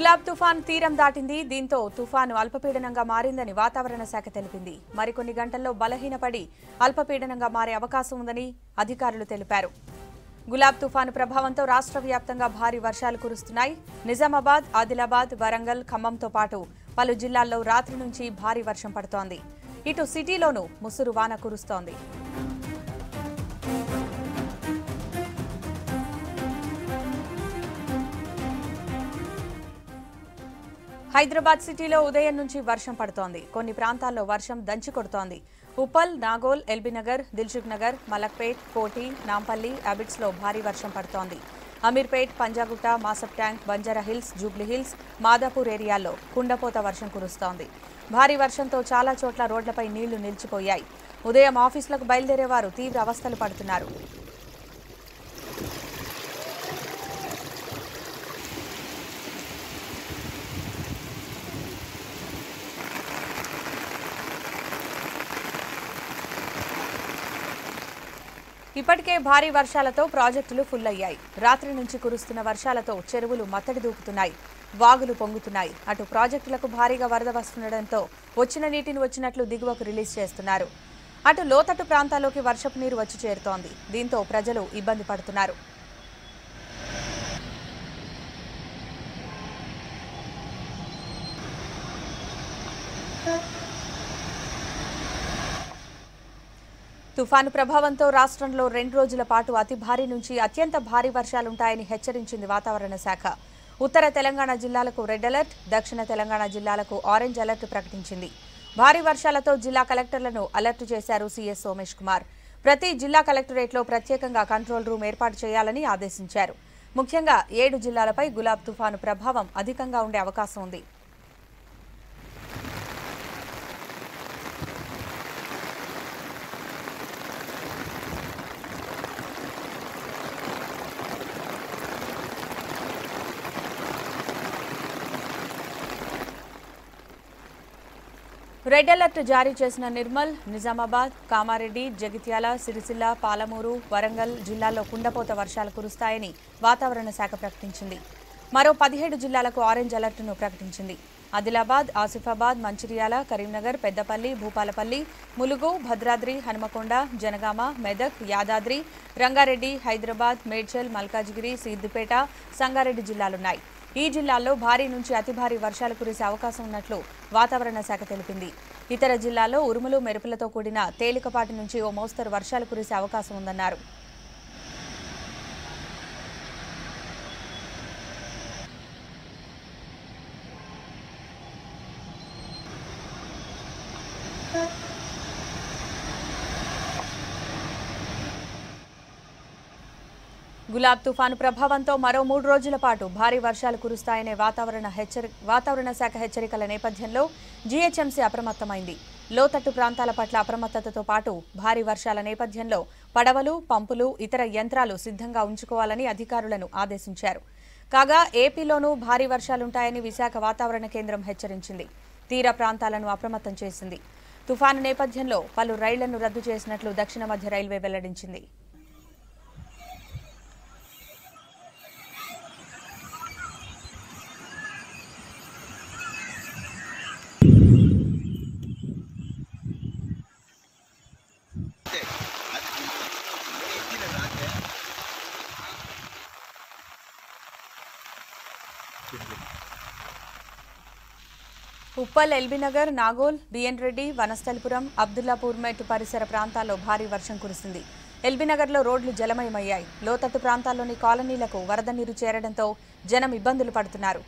గులాబ్ తుఫాన్ తీరం దాటింది దీంతో తుఫాను అల్పపీడనంగా మారిందని వాతావరణ శాఖ తెలిపింది మరికొన్ని గంటల్లో బలహీనపడి అల్పపీడనంగా మారే అవకాశం ఉందని అధికారులు తెలిపారు గులాబ్ తుఫాను ప్రభావంతో రాష్ట్ర వ్యాప్తంగా భారీ వర్షాలు కురుస్తున్నాయి నిజామాబాద్ ఆదిలాబాద్ వరంగల్ ఖమ్మంతో పాటు పలు జిల్లాల్లో రాత్రి నుంచి భారీ వర్షం పడుతోంది ఇటు సిటీలోనూ ముసురు వాన కురుస్తోంది హైదరాబాద్ సిటీలో ఉదయం నుంచి వర్షం పడుతోంది కొన్ని ప్రాంతాల్లో వర్షం దంచి కొడుతోంది ఉప్పల్ నాగోల్ ఎల్బీనగర్ దిల్సుఖ్ నగర్ మలక్పేట్ కోటి నాంపల్లి అబిట్స్లో భారీ వర్షం పడుతోంది Ameerpet Panjagutta Masab tank Banjara Hills Jubilee Hills Madhapur ఏరియాల్లో కుండపోత వర్షం కురుస్తోంది భారీ వర్షంతో చాలా చోట్ల రోడ్లపై నీళ్లు నిలిచిపోయాయి ఉదయం ఆఫీసులకు బయలుదేరేవారు తీవ్ర అవస్థలు పడుతున్నారు ఇప్పటికే భారీ వర్షాలతో ప్రాజెక్టులు ఫుల్ అయ్యాయి రాత్రి నుంచి కురుస్తున్న వర్షాలతో చెరువులు మత్తడి దూకుతున్నాయి వాగులు పొంగుతున్నాయి అటు ప్రాజెక్టులకు భారీగా వరద వస్తుండటంతో వచ్చిన నీటిని వచ్చినట్లు దిగువకు రిలీజ్ చేస్తున్నారు అటు లోతట్టు ప్రాంతాల్లోకి వర్షపు నీరు వచ్చి చేరుతోంది దీంతో ప్రజలు ఇబ్బంది పడుతున్నారు తుఫాను ప్రభావంతో రాష్ట్రంలో రెండు రోజుల పాటు అతి భారీ నుంచి అత్యంత భారీ వర్షాలుంటాయని హెచ్చరించింది వాతావరణ శాఖ ఉత్తర తెలంగాణ జిల్లాలకు రెడ్ అలర్ట్ దక్షిణ తెలంగాణ జిల్లాలకు ఆరెంజ్ అలర్ట్ ప్రకటించింది భారీ వర్షాలతో జిల్లా కలెక్టర్లను అలర్ట్ చేశారు సీఎస్ సోమేష్ కుమార్ ప్రతి జిల్లా కలెక్టరేట్లో ప్రత్యేకంగా కంట్రోల్ రూమ్ ఏర్పాటు చేయాలని ఆదేశించారు ముఖ్యంగా ఏడు జిల్లాలపై గులాబ్ తుఫాను ప్రభావం అధికంగా ఉండే అవకాశం ఉంది రెడ్ అలర్ట్ జారీ చేసిన నిర్మల్ నిజామాబాద్ కామారెడ్డి జగిత్యాల సిరిసిల్ల పాలమూరు వరంగల్ జిల్లాల్లో కుండపోత వర్షాలు కురుస్తాయని వాతావరణ శాఖ ప్రకటించింది మరో పదిహేడు జిల్లాలకు ఆరెంజ్ అలర్ట్ను ప్రకటించింది ఆదిలాబాద్ ఆసిఫాబాద్ మంచిర్యాల కరీంనగర్ పెద్దపల్లి భూపాలపల్లి ములుగు భద్రాద్రి హనుమకొండ జనగామ మెదక్ యాదాద్రి రంగారెడ్డి హైదరాబాద్ మేడ్చల్ మల్కాజిగిరి సిద్దిపేట సంగారెడ్డి జిల్లాలున్నాయి ఈ జిల్లాల్లో భారీ నుంచి అతి భారీ వర్షాలు కురిసే అవకాశం ఉన్నట్లు వాతావరణ శాఖ తెలిపింది ఇతర జిల్లాల్లో ఉరుములు మెరుపులతో కూడిన తేలికపాటి నుంచి ఓ మోస్తరు వర్షాలు కురిసే అవకాశం ఉందన్నారు గులాబ్ తుఫాను ప్రభావంతో మరో మూడు రోజుల పాటు భారీ వర్షాలు కురుస్తాయనే వాతావరణ హెచ్చరి వాతావరణ శాఖ హెచ్చరికల నేపథ్యంలో జీహెచ్ఎంసీ అప్రమత్తమైంది లోతట్టు ప్రాంతాల పట్ల అప్రమత్తతతో పాటు భారీ వర్షాల నేపథ్యంలో పడవలు పంపులు ఇతర యంత్రాలు సిద్ధంగా ఉంచుకోవాలని అధికారులను ఆదేశించారు కాగా ఏపీలోనూ భారీ వర్షాలుంటాయని విశాఖ వాతావరణ కేంద్రం హెచ్చరించింది తీర ప్రాంతాలను అప్రమత్తం చేసింది తుఫాను నేపథ్యంలో పలు రైళ్లను రద్దు చేసినట్లు దక్షిణ మధ్య రైల్వే వెల్లడించింది ఉప్పల్ ఎల్బీనగర్ నాగోల్ బిఎన్ రెడ్డి వనస్థలిపురం అబ్దుల్లాపూర్ మెట్ పరిసర ప్రాంతాల్లో భారీ వర్షం కురిసింది ఎల్బీనగర్లో రోడ్లు జలమయమయ్యాయి లోతట్టు ప్రాంతాల్లోని కాలనీలకు వరద నీరు చేరడంతో జనం ఇబ్బందులు పడుతున్నారు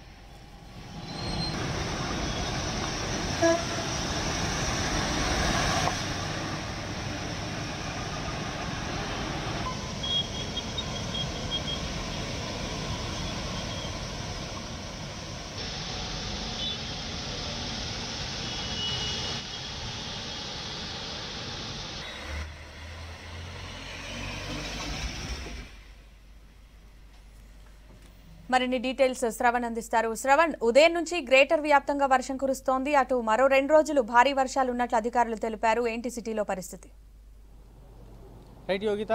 మరిన్ని డీటెయిల్స్ శ్రవణ్ అందిస్తారు శ్రవణ్ ఉదయం నుంచి గ్రేటర్ వ్యాప్తంగా వర్షం కురుస్తోంది అటు మరో రెండు రోజులు భారీ వర్షాలు ఉన్నట్లు అధికారులు తెలిపారు ఏంటి సిటీలో పరిస్థితి రైట్ యోగిత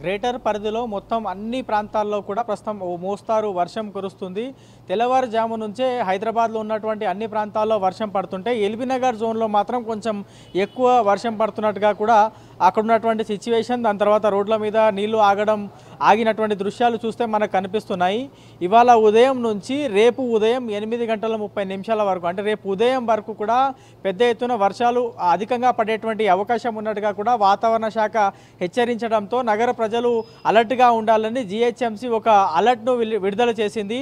గ్రేటర్ పరిధిలో మొత్తం అన్ని ప్రాంతాల్లో కూడా ప్రస్తుతం మోస్తారు వర్షం కురుస్తుంది తెల్లవారుజాము నుంచే హైదరాబాద్లో ఉన్నటువంటి అన్ని ప్రాంతాల్లో వర్షం పడుతుంటే ఎల్బీనగర్ జోన్లో మాత్రం కొంచెం ఎక్కువ వర్షం పడుతున్నట్టుగా కూడా అక్కడ ఉన్నటువంటి సిచ్యువేషన్ దాని తర్వాత రోడ్ల మీద నీళ్లు ఆగడం ఆగినటువంటి దృశ్యాలు చూస్తే మనకు కనిపిస్తున్నాయి ఇవాళ ఉదయం నుంచి రేపు ఉదయం ఎనిమిది గంటల ముప్పై నిమిషాల వరకు అంటే రేపు ఉదయం వరకు కూడా పెద్ద ఎత్తున వర్షాలు అధికంగా పడేటువంటి అవకాశం ఉన్నట్టుగా కూడా వాతావరణ శాఖ హెచ్చరి విస్తరించడంతో నగర ప్రజలు అలర్ట్గా ఉండాలని జిహెచ్ఎంసీ ఒక అలర్ట్ను విడుదల చేసింది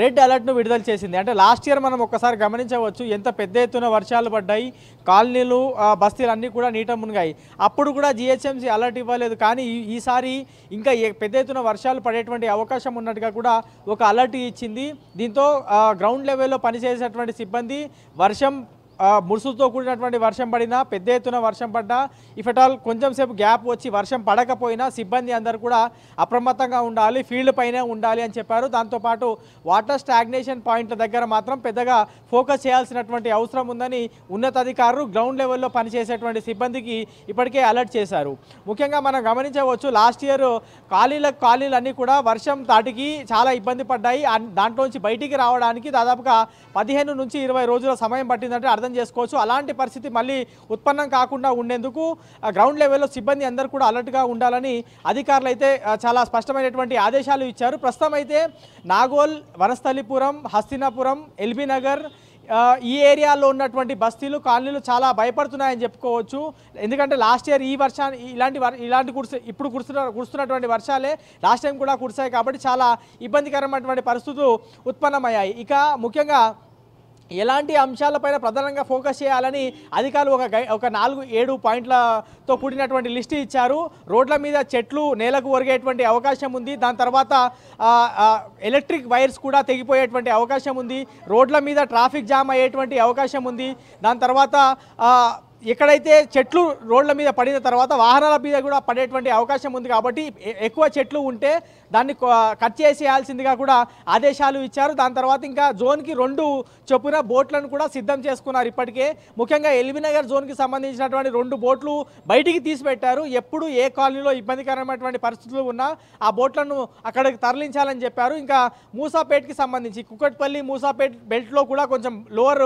రెడ్ అలర్ట్ను విడుదల చేసింది అంటే లాస్ట్ ఇయర్ మనం ఒక్కసారి గమనించవచ్చు ఎంత పెద్ద ఎత్తున వర్షాలు పడ్డాయి కాలనీలు బస్తీలు అన్నీ కూడా నీట మునిగాయి అప్పుడు కూడా జిహెచ్ఎంసీ అలర్ట్ ఇవ్వలేదు కానీ ఈసారి ఇంకా పెద్ద ఎత్తున వర్షాలు పడేటువంటి అవకాశం ఉన్నట్టుగా కూడా ఒక అలర్ట్ ఇచ్చింది దీంతో గ్రౌండ్ లెవెల్లో పనిచేసేటువంటి సిబ్బంది వర్షం ముసులతో కూడినటువంటి వర్షం పడినా పెద్ద ఎత్తున వర్షం పడ్డా ఇఫెటాల్ కొంచెం సేపు గ్యాప్ వచ్చి వర్షం పడకపోయినా సిబ్బంది అందరు కూడా అప్రమత్తంగా ఉండాలి ఫీల్డ్ పైనే ఉండాలి అని చెప్పారు దాంతోపాటు వాటర్ స్టాగ్నేషన్ పాయింట్ల దగ్గర మాత్రం పెద్దగా ఫోకస్ చేయాల్సినటువంటి అవసరం ఉందని ఉన్నతాధికారులు గ్రౌండ్ లెవెల్లో పనిచేసేటువంటి సిబ్బందికి ఇప్పటికే అలర్ట్ చేశారు ముఖ్యంగా మనం గమనించవచ్చు లాస్ట్ ఇయర్ ఖాళీల ఖాళీలు అన్నీ కూడా వర్షం తాటికి చాలా ఇబ్బంది పడ్డాయి దాంట్లోంచి బయటికి రావడానికి దాదాపుగా పదిహేను నుంచి ఇరవై రోజుల సమయం పట్టిందంటే అర్థం అర్థం చేసుకోవచ్చు అలాంటి పరిస్థితి మళ్ళీ ఉత్పన్నం కాకుండా ఉండేందుకు గ్రౌండ్ లెవెల్లో సిబ్బంది అందరు కూడా అలర్ట్గా ఉండాలని అధికారులు అయితే చాలా స్పష్టమైనటువంటి ఆదేశాలు ఇచ్చారు ప్రస్తుతం అయితే నాగోల్ వనస్థలిపురం హస్తినాపురం ఎల్బీనగర్ ఈ ఏరియాలో ఉన్నటువంటి బస్తీలు కాలనీలు చాలా భయపడుతున్నాయని చెప్పుకోవచ్చు ఎందుకంటే లాస్ట్ ఇయర్ ఈ వర్షాన్ని ఇలాంటి ఇలాంటి కురిసి ఇప్పుడు కురుస్తున్న కురుస్తున్నటువంటి వర్షాలే లాస్ట్ టైం కూడా కురిసాయి కాబట్టి చాలా ఇబ్బందికరమైనటువంటి పరిస్థితులు ఉత్పన్నమయ్యాయి ఇక ముఖ్యంగా ఎలాంటి అంశాలపైన ప్రధానంగా ఫోకస్ చేయాలని అధికారులు ఒక ఒక నాలుగు ఏడు పాయింట్లతో కూడినటువంటి లిస్ట్ ఇచ్చారు రోడ్ల మీద చెట్లు నేలకు ఒరిగేటువంటి అవకాశం ఉంది దాని తర్వాత ఎలక్ట్రిక్ వైర్స్ కూడా తెగిపోయేటువంటి అవకాశం ఉంది రోడ్ల మీద ట్రాఫిక్ జామ్ అయ్యేటువంటి అవకాశం ఉంది దాని తర్వాత ఎక్కడైతే చెట్లు రోడ్ల మీద పడిన తర్వాత వాహనాల మీద కూడా పడేటువంటి అవకాశం ఉంది కాబట్టి ఎక్కువ చెట్లు ఉంటే దాన్ని కట్ చేసేయాల్సిందిగా కూడా ఆదేశాలు ఇచ్చారు దాని తర్వాత ఇంకా జోన్కి రెండు చొప్పున బోట్లను కూడా సిద్ధం చేసుకున్నారు ఇప్పటికే ముఖ్యంగా ఎల్బీనగర్ జోన్కి సంబంధించినటువంటి రెండు బోట్లు బయటికి తీసిపెట్టారు ఎప్పుడు ఏ కాలనీలో ఇబ్బందికరమైనటువంటి పరిస్థితులు ఉన్నా ఆ బోట్లను అక్కడికి తరలించాలని చెప్పారు ఇంకా మూసాపేట్కి సంబంధించి కుక్కట్పల్లి మూసాపేట్ బెల్ట్లో కూడా కొంచెం లోవర్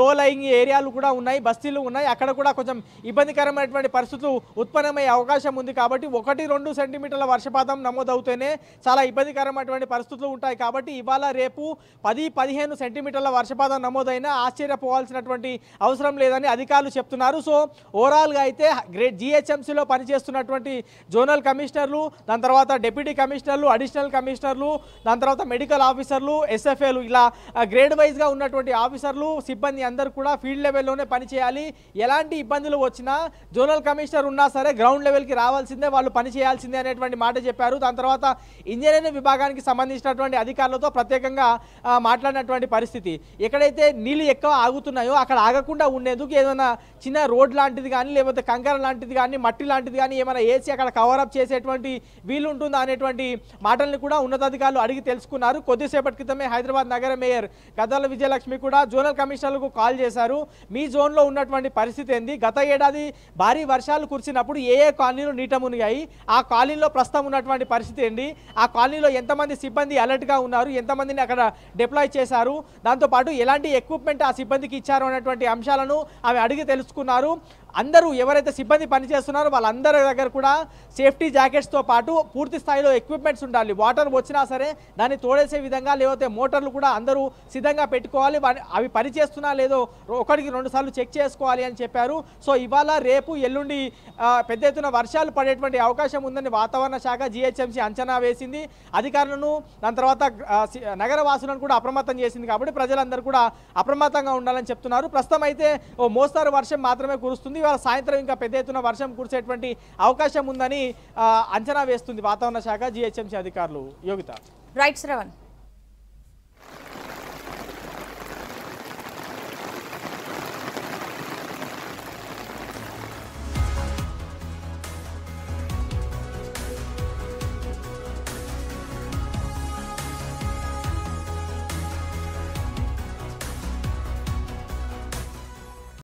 లో లయింగ్ ఏరియాలు కూడా ఉన్నాయి బస్తీలు ఉన్నాయి అక్కడ కూడా కొంచెం ఇబ్బందికరమైనటువంటి పరిస్థితులు ఉత్పన్నమయ్యే అవకాశం ఉంది కాబట్టి ఒకటి రెండు సెంటీమీటర్ల వర్షపాతం నమోదవుతూనే చాలా ఇబ్బందికరమైనటువంటి పరిస్థితులు ఉంటాయి కాబట్టి ఇవాళ రేపు పది పదిహేను సెంటీమీటర్ల వర్షపాతం నమోదైనా ఆశ్చర్యపోవాల్సినటువంటి అవసరం లేదని అధికారులు చెప్తున్నారు సో ఓవరాల్గా అయితే గ్రేట్ జిహెచ్ఎంసీలో పనిచేస్తున్నటువంటి జోనల్ కమిషనర్లు దాని తర్వాత డిప్యూటీ కమిషనర్లు అడిషనల్ కమిషనర్లు దాని తర్వాత మెడికల్ ఆఫీసర్లు ఎస్ఎఫ్ఏలు ఇలా గ్రేడ్ వైజ్గా ఉన్నటువంటి ఆఫీసర్లు సిబ్బంది అందరూ కూడా ఫీల్డ్ లెవెల్లోనే పనిచేయాలి ఎలాంటి ఇబ్బందులు వచ్చినా జోనల్ కమిషనర్ ఉన్నా సరే గ్రౌండ్ లెవెల్కి రావాల్సిందే వాళ్ళు పని చేయాల్సిందే అనేటువంటి మాట చెప్పారు దాని తర్వాత ఇంజనీరింగ్ విభాగానికి సంబంధించినటువంటి అధికారులతో ప్రత్యేకంగా మాట్లాడినటువంటి పరిస్థితి ఎక్కడైతే నీళ్ళు ఎక్కువ ఆగుతున్నాయో అక్కడ ఆగకుండా ఉండేందుకు ఏదైనా చిన్న రోడ్ లాంటిది కానీ లేకపోతే కంకర లాంటిది కానీ మట్టి లాంటిది కానీ ఏమైనా వేసి అక్కడ కవరప్ చేసేటువంటి వీలు ఉంటుందా అనేటువంటి మాటల్ని కూడా ఉన్నతాధికారులు అడిగి తెలుసుకున్నారు కొద్దిసేపటి క్రితమే హైదరాబాద్ నగర మేయర్ గద్దాల విజయలక్ష్మి కూడా జోనల్ కమిషనర్లకు కాల్ చేశారు మీ జోన్లో ఉన్నటువంటి పరిస్థితి పరిస్థితి ఏంది గత ఏడాది భారీ వర్షాలు కురిసినప్పుడు ఏ ఏ కాలనీలు నీట మునిగాయి ఆ కాలనీలో ప్రస్తుతం ఉన్నటువంటి పరిస్థితి ఏంటి ఆ కాలనీలో ఎంతమంది సిబ్బంది అలర్ట్గా ఉన్నారు ఎంతమందిని అక్కడ డిప్లాయ్ చేశారు దాంతోపాటు ఎలాంటి ఎక్విప్మెంట్ ఆ సిబ్బందికి ఇచ్చారు అనేటువంటి అంశాలను ఆమె అడిగి తెలుసుకున్నారు అందరూ ఎవరైతే సిబ్బంది పనిచేస్తున్నారో వాళ్ళందరి దగ్గర కూడా సేఫ్టీ జాకెట్స్తో పాటు పూర్తి స్థాయిలో ఎక్విప్మెంట్స్ ఉండాలి వాటర్ వచ్చినా సరే దాన్ని తోడేసే విధంగా లేకపోతే మోటార్లు కూడా అందరూ సిద్ధంగా పెట్టుకోవాలి అవి పనిచేస్తున్నా లేదో ఒకటికి రెండు సార్లు చెక్ చేసుకోవాలి అని చెప్పారు సో ఇవాళ రేపు ఎల్లుండి పెద్ద ఎత్తున వర్షాలు పడేటువంటి అవకాశం ఉందని వాతావరణ శాఖ జిహెచ్ఎంసీ అంచనా వేసింది అధికారులను దాని తర్వాత వాసులను కూడా అప్రమత్తం చేసింది కాబట్టి ప్రజలందరూ కూడా అప్రమత్తంగా ఉండాలని చెప్తున్నారు ప్రస్తుతం అయితే ఓ మోస్తారు వర్షం మాత్రమే కురుస్తుంది ఇవాళ సాయంత్రం ఇంకా పెద్ద ఎత్తున వర్షం కురిసేటువంటి అవకాశం ఉందని అంచనా వేస్తుంది వాతావరణ శాఖ జిహెచ్ఎంసీ అధికారులు యోగిత రైట్ శ్రవణ్